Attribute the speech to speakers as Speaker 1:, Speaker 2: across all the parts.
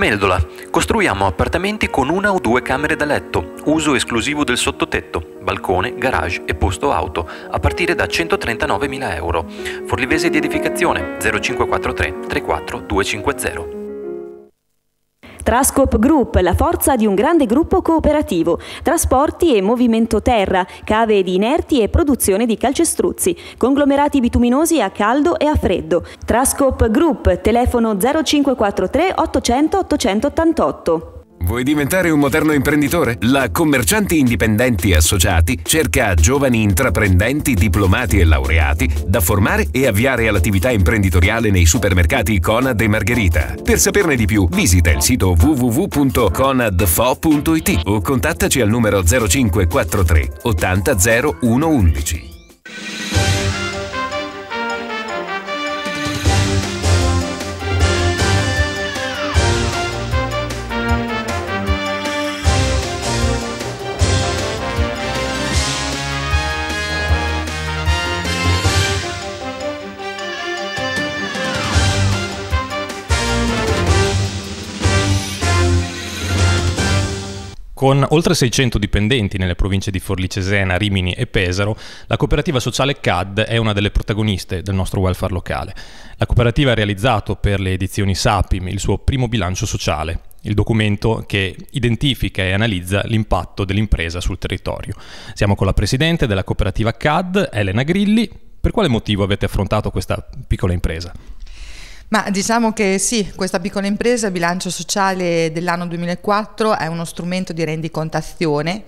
Speaker 1: Meldola. Costruiamo appartamenti con una o due camere da letto, uso esclusivo del sottotetto, balcone, garage e posto auto, a partire da 139.000 euro. Forlivese di edificazione 0543 34250.
Speaker 2: Trascop Group, la forza di un grande gruppo cooperativo, trasporti e movimento terra, cave di inerti e produzione di calcestruzzi, conglomerati bituminosi a caldo e a freddo. Trascop Group, telefono 0543 800 888.
Speaker 1: Vuoi diventare un moderno imprenditore? La Commercianti Indipendenti Associati cerca giovani intraprendenti, diplomati e laureati da formare e avviare all'attività imprenditoriale nei supermercati Conad e Margherita. Per saperne di più, visita il sito www.conadfo.it o contattaci al numero 0543 80 0111. Con oltre 600 dipendenti nelle province di Forlì Cesena, Rimini e Pesaro, la cooperativa sociale CAD è una delle protagoniste del nostro welfare locale. La cooperativa ha realizzato per le edizioni Sapim il suo primo bilancio sociale, il documento che identifica e analizza l'impatto dell'impresa sul territorio. Siamo con la presidente della cooperativa CAD, Elena Grilli. Per quale motivo avete affrontato questa piccola impresa?
Speaker 3: Ma diciamo che sì, questa piccola impresa, il bilancio sociale dell'anno 2004, è uno strumento di rendicontazione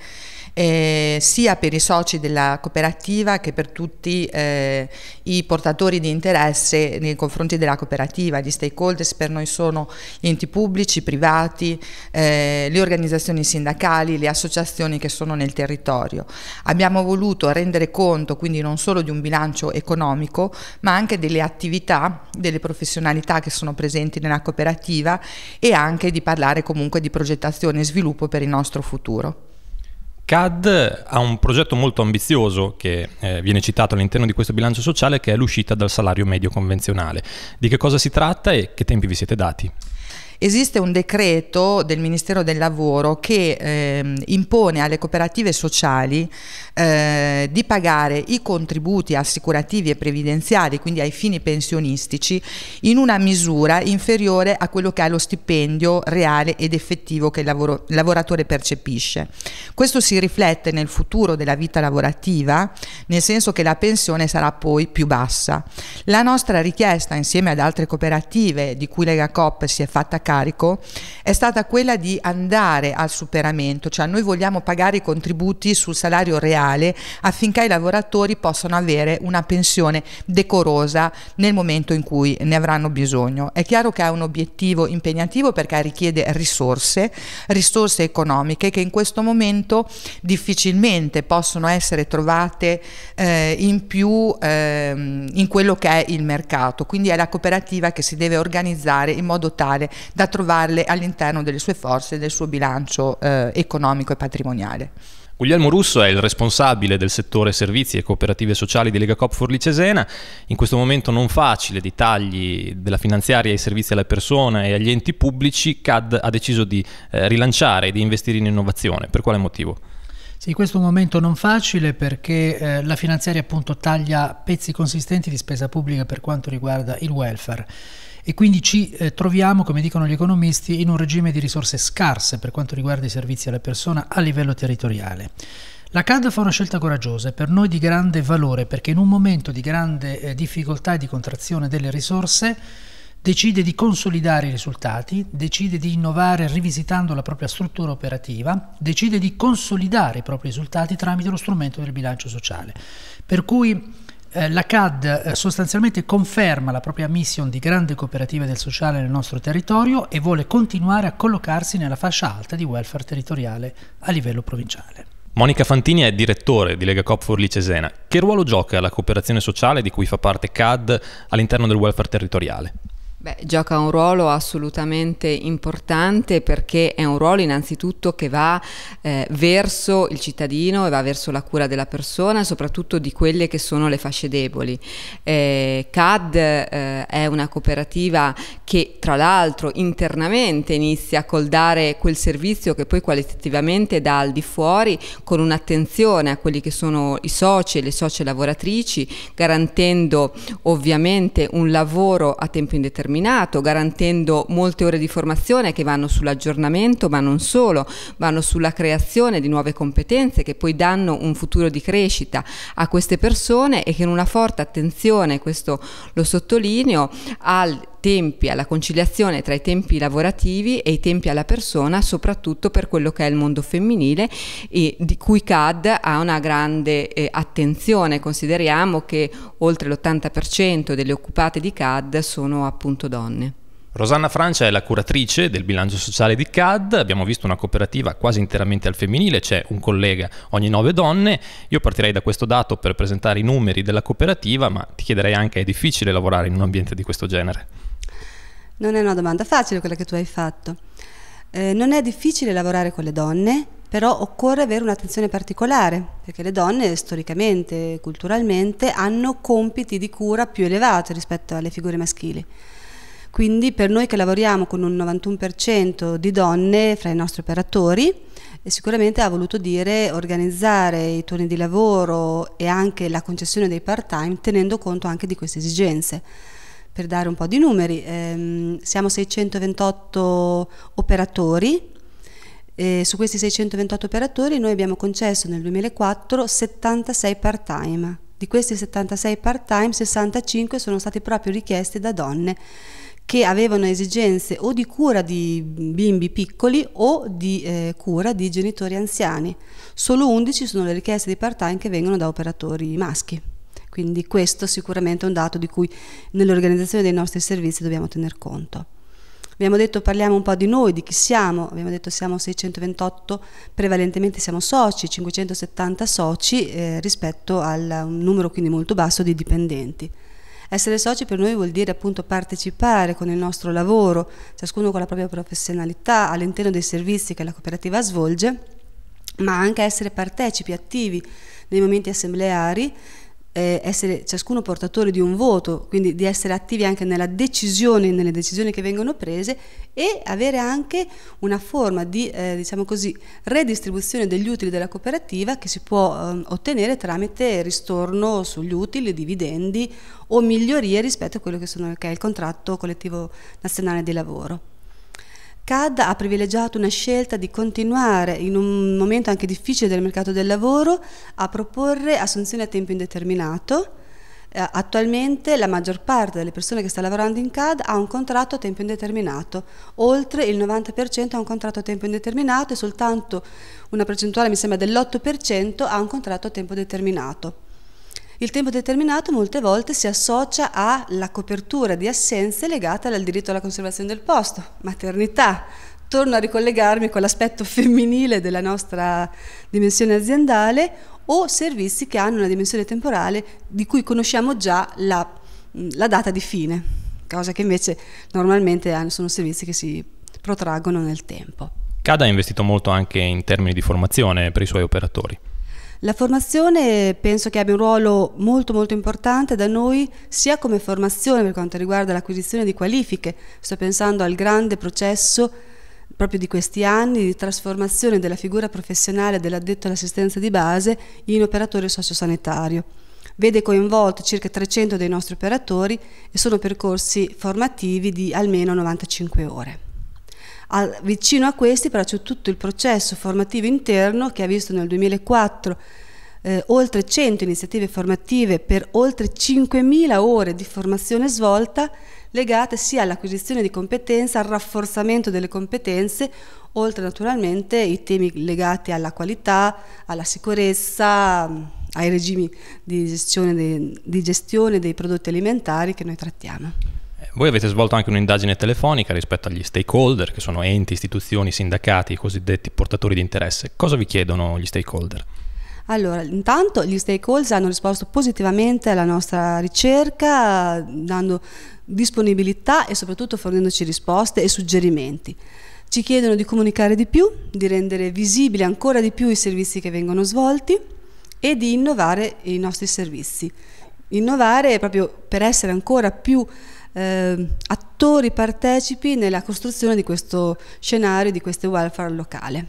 Speaker 3: eh, sia per i soci della cooperativa che per tutti eh, i portatori di interesse nei confronti della cooperativa. Gli stakeholders per noi sono gli enti pubblici, privati, eh, le organizzazioni sindacali, le associazioni che sono nel territorio. Abbiamo voluto rendere conto quindi non solo di un bilancio economico ma anche delle attività, delle professionalità che sono presenti nella cooperativa e anche di parlare comunque di progettazione e sviluppo per il nostro futuro.
Speaker 1: CAD ha un progetto molto ambizioso che eh, viene citato all'interno di questo bilancio sociale che è l'uscita dal salario medio convenzionale. Di che cosa si tratta e che tempi vi siete dati?
Speaker 3: esiste un decreto del Ministero del Lavoro che eh, impone alle cooperative sociali eh, di pagare i contributi assicurativi e previdenziali, quindi ai fini pensionistici, in una misura inferiore a quello che è lo stipendio reale ed effettivo che il lavoro, lavoratore percepisce. Questo si riflette nel futuro della vita lavorativa, nel senso che la pensione sarà poi più bassa. La nostra richiesta, insieme ad altre cooperative di cui Lega Coop si è fatta carico, carico è stata quella di andare al superamento, cioè noi vogliamo pagare i contributi sul salario reale affinché i lavoratori possano avere una pensione decorosa nel momento in cui ne avranno bisogno. È chiaro che è un obiettivo impegnativo perché richiede risorse, risorse economiche che in questo momento difficilmente possono essere trovate eh, in più eh, in quello che è il mercato. Quindi è la cooperativa che si deve organizzare in modo tale da da trovarle all'interno delle sue forze e del suo bilancio eh, economico e patrimoniale.
Speaker 1: Guglielmo Russo è il responsabile del settore servizi e cooperative sociali di Lega Cop Forlì Cesena, in questo momento non facile di tagli della finanziaria ai servizi alla persona e agli enti pubblici, CAD ha deciso di eh, rilanciare e di investire in innovazione, per quale motivo? Sì, questo è un momento non facile perché eh, la finanziaria appunto taglia pezzi consistenti di spesa pubblica per quanto riguarda il welfare e quindi ci eh, troviamo, come dicono gli economisti, in un regime di risorse scarse per quanto riguarda i servizi alla persona a livello territoriale. La CAD fa una scelta coraggiosa e per noi di grande valore perché in un momento di grande eh, difficoltà e di contrazione delle risorse decide di consolidare i risultati, decide di innovare rivisitando la propria struttura operativa, decide di consolidare i propri risultati tramite lo strumento del bilancio sociale. Per cui eh, la CAD eh, sostanzialmente conferma la propria mission di grande cooperativa del sociale nel nostro territorio e vuole continuare a collocarsi nella fascia alta di welfare territoriale a livello provinciale. Monica Fantini è direttore di Lega Cop Forlì Cesena. Che ruolo gioca la cooperazione sociale di cui fa parte CAD all'interno del welfare territoriale?
Speaker 4: Beh, gioca un ruolo assolutamente importante perché è un ruolo innanzitutto che va eh, verso il cittadino e va verso la cura della persona soprattutto di quelle che sono le fasce deboli. Eh, CAD eh, è una cooperativa che tra l'altro internamente inizia col dare quel servizio che poi qualitativamente dà al di fuori con un'attenzione a quelli che sono i soci e le socie lavoratrici garantendo ovviamente un lavoro a tempo indeterminato determinato, garantendo molte ore di formazione che vanno sull'aggiornamento, ma non solo, vanno sulla creazione di nuove competenze che poi danno un futuro di crescita a queste persone e che in una forte attenzione, questo lo sottolineo, al tempi alla conciliazione tra i tempi lavorativi e i tempi alla persona, soprattutto per quello che è il mondo femminile e di cui CAD ha una grande eh, attenzione. Consideriamo che oltre l'80% delle occupate di CAD sono appunto donne.
Speaker 1: Rosanna Francia è la curatrice del bilancio sociale di CAD, abbiamo visto una cooperativa quasi interamente al femminile, c'è un collega ogni nove donne, io partirei da questo dato per presentare i numeri della cooperativa, ma ti chiederei anche è difficile lavorare in un ambiente di questo genere?
Speaker 2: Non è una domanda facile quella che tu hai fatto. Eh, non è difficile lavorare con le donne, però occorre avere un'attenzione particolare, perché le donne storicamente, culturalmente, hanno compiti di cura più elevati rispetto alle figure maschili. Quindi per noi che lavoriamo con un 91% di donne fra i nostri operatori, eh, sicuramente ha voluto dire organizzare i turni di lavoro e anche la concessione dei part-time tenendo conto anche di queste esigenze per dare un po' di numeri, ehm, siamo 628 operatori, e su questi 628 operatori noi abbiamo concesso nel 2004 76 part-time. Di questi 76 part-time, 65 sono stati proprio richiesti da donne che avevano esigenze o di cura di bimbi piccoli o di eh, cura di genitori anziani. Solo 11 sono le richieste di part-time che vengono da operatori maschi. Quindi questo sicuramente è un dato di cui nell'organizzazione dei nostri servizi dobbiamo tener conto. Abbiamo detto parliamo un po' di noi, di chi siamo, abbiamo detto siamo 628, prevalentemente siamo soci, 570 soci eh, rispetto a un numero quindi molto basso di dipendenti. Essere soci per noi vuol dire appunto partecipare con il nostro lavoro, ciascuno con la propria professionalità, all'interno dei servizi che la cooperativa svolge, ma anche essere partecipi attivi nei momenti assembleari eh, essere ciascuno portatore di un voto, quindi di essere attivi anche nella decisione, nelle decisioni che vengono prese e avere anche una forma di eh, diciamo così, redistribuzione degli utili della cooperativa che si può eh, ottenere tramite ristorno sugli utili, dividendi o migliorie rispetto a quello che, sono, che è il contratto collettivo nazionale di lavoro. CAD ha privilegiato una scelta di continuare in un momento anche difficile del mercato del lavoro a proporre assunzioni a tempo indeterminato. Eh, attualmente la maggior parte delle persone che sta lavorando in CAD ha un contratto a tempo indeterminato, oltre il 90% ha un contratto a tempo indeterminato e soltanto una percentuale, mi sembra, dell'8% ha un contratto a tempo determinato. Il tempo determinato molte volte si associa alla copertura di assenze legate al diritto alla conservazione del posto, maternità. Torno a ricollegarmi con l'aspetto femminile della nostra dimensione aziendale o servizi che hanno una dimensione temporale di cui conosciamo già la, la data di fine, cosa che invece normalmente sono servizi che si protraggono nel tempo.
Speaker 1: CADA ha investito molto anche in termini di formazione per i suoi operatori.
Speaker 2: La formazione penso che abbia un ruolo molto molto importante da noi sia come formazione per quanto riguarda l'acquisizione di qualifiche, sto pensando al grande processo proprio di questi anni di trasformazione della figura professionale dell'addetto all'assistenza di base in operatore sociosanitario. Vede coinvolti circa 300 dei nostri operatori e sono percorsi formativi di almeno 95 ore. Al, vicino a questi però c'è tutto il processo formativo interno che ha visto nel 2004 eh, oltre 100 iniziative formative per oltre 5.000 ore di formazione svolta legate sia all'acquisizione di competenza, al rafforzamento delle competenze, oltre naturalmente ai temi legati alla qualità, alla sicurezza, mm, ai regimi di gestione dei, di gestione dei prodotti alimentari che noi trattiamo.
Speaker 1: Voi avete svolto anche un'indagine telefonica rispetto agli stakeholder, che sono enti, istituzioni, sindacati, i cosiddetti portatori di interesse. Cosa vi chiedono gli stakeholder?
Speaker 2: Allora, intanto gli stakeholder hanno risposto positivamente alla nostra ricerca, dando disponibilità e soprattutto fornendoci risposte e suggerimenti. Ci chiedono di comunicare di più, di rendere visibili ancora di più i servizi che vengono svolti e di innovare i nostri servizi. Innovare proprio per essere ancora più eh, attori partecipi nella costruzione di questo scenario, di questo welfare locale.